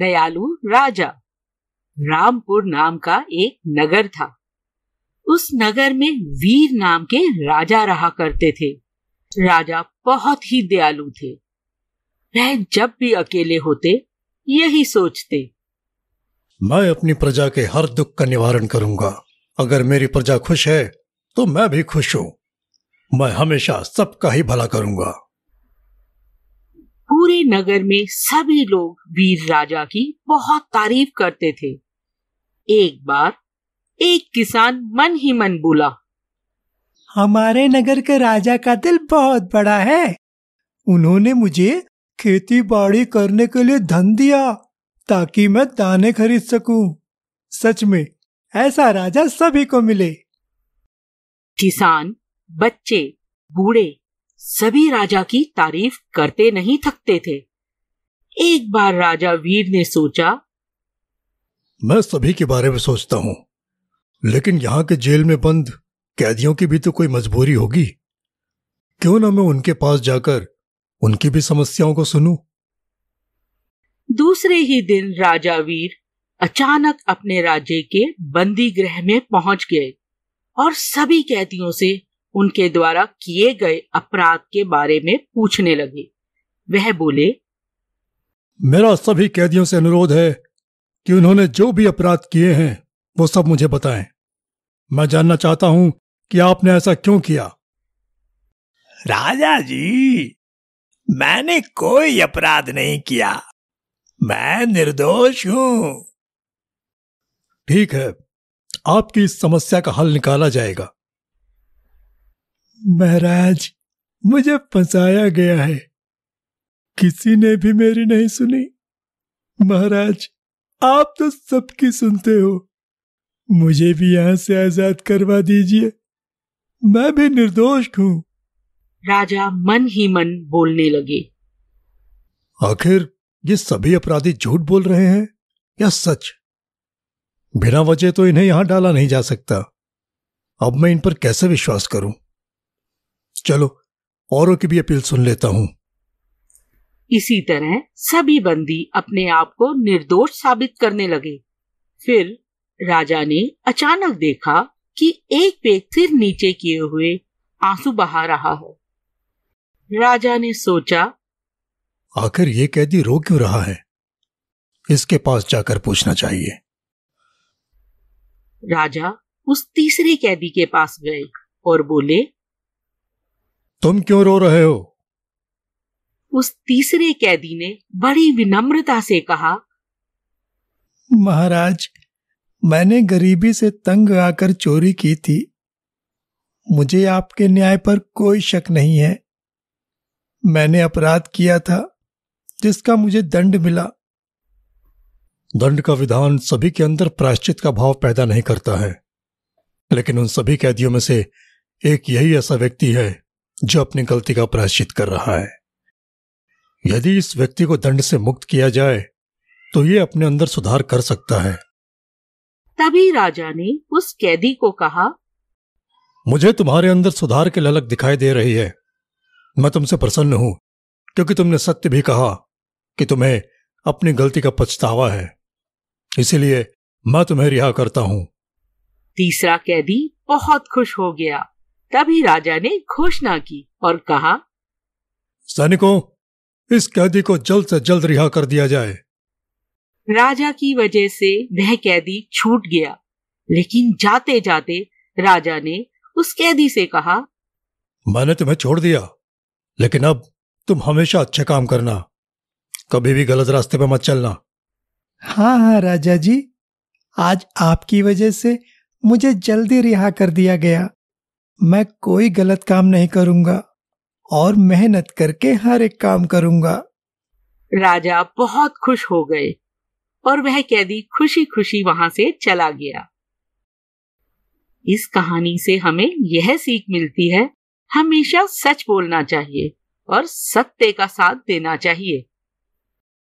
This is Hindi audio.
दयालु राजा रामपुर नाम का एक नगर था उस नगर में वीर नाम के राजा रहा करते थे राजा बहुत ही दयालु थे वह जब भी अकेले होते यही सोचते मैं अपनी प्रजा के हर दुख का निवारण करूंगा अगर मेरी प्रजा खुश है तो मैं भी खुश हूं मैं हमेशा सबका ही भला करूंगा पूरे नगर में सभी लोग वीर राजा की बहुत तारीफ करते थे एक बार एक किसान मन ही मन बोला हमारे नगर के राजा का दिल बहुत बड़ा है उन्होंने मुझे खेती बाड़ी करने के लिए धन दिया ताकि मैं दाने खरीद सकूं। सच में ऐसा राजा सभी को मिले किसान बच्चे बूढ़े सभी राजा की तारीफ करते नहीं थकते थे एक बार राजा वीर ने सोचा मैं सभी के बारे में सोचता हूँ लेकिन यहाँ के जेल में बंद कैदियों की भी तो कोई मजबूरी होगी क्यों ना मैं उनके पास जाकर उनकी भी समस्याओं को सुनूं? दूसरे ही दिन राजा वीर अचानक अपने राज्य के बंदी गृह में पहुंच गए और सभी कैदियों से उनके द्वारा किए गए अपराध के बारे में पूछने लगे वह बोले मेरा सभी कैदियों से अनुरोध है कि उन्होंने जो भी अपराध किए हैं वो सब मुझे बताएं। मैं जानना चाहता हूं कि आपने ऐसा क्यों किया राजा जी मैंने कोई अपराध नहीं किया मैं निर्दोष हूं ठीक है आपकी समस्या का हल निकाला जाएगा महाराज मुझे फंसाया गया है किसी ने भी मेरी नहीं सुनी महाराज आप तो सबकी सुनते हो मुझे भी यहाँ से आजाद करवा दीजिए मैं भी निर्दोष हूँ राजा मन ही मन बोलने लगे आखिर ये सभी अपराधी झूठ बोल रहे हैं या सच बिना वजह तो इन्हें यहाँ डाला नहीं जा सकता अब मैं इन पर कैसे विश्वास करूं चलो औरों की भी अपील सुन लेता हूँ इसी तरह सभी बंदी अपने आप को निर्दोष साबित करने लगे फिर राजा ने अचानक देखा कि एक पेट सिर नीचे किए हुए आंसू बहा रहा है राजा ने सोचा आखिर ये कैदी रो क्यों रहा है इसके पास जाकर पूछना चाहिए राजा उस तीसरे कैदी के पास गए और बोले तुम क्यों रो रहे हो उस तीसरे कैदी ने बड़ी विनम्रता से कहा महाराज मैंने गरीबी से तंग आकर चोरी की थी मुझे आपके न्याय पर कोई शक नहीं है मैंने अपराध किया था जिसका मुझे दंड मिला दंड का विधान सभी के अंदर प्राश्चित का भाव पैदा नहीं करता है लेकिन उन सभी कैदियों में से एक यही ऐसा व्यक्ति है जो अपनी गलती का प्रायश्चित कर रहा है यदि इस व्यक्ति को दंड से मुक्त किया जाए तो ये अपने अंदर सुधार कर सकता है तभी राजा ने उस कैदी को कहा मुझे तुम्हारे अंदर सुधार की ललक दिखाई दे रही है मैं तुमसे प्रसन्न हूं क्योंकि तुमने सत्य भी कहा कि तुम्हें अपनी गलती का पछतावा है इसीलिए मैं तुम्हें रिहा करता हूं तीसरा कैदी बहुत खुश हो गया तभी राजा ने घोषणा की और कहा सैनिकों इस कैदी को जल्द से जल्द रिहा कर दिया जाए राजा की वजह से वह कैदी छूट गया लेकिन जाते जाते राजा ने उस कैदी से कहा मैंने तुम्हें छोड़ दिया लेकिन अब तुम हमेशा अच्छे काम करना कभी भी गलत रास्ते पर मत चलना हाँ हाँ राजा जी आज आपकी वजह से मुझे जल्दी रिहा कर दिया गया मैं कोई गलत काम नहीं करूंगा और मेहनत करके हर एक काम करूंगा राजा बहुत खुश हो गए और वह कैदी खुशी खुशी वहां से चला गया इस कहानी से हमें यह सीख मिलती है हमेशा सच बोलना चाहिए और सत्य का साथ देना चाहिए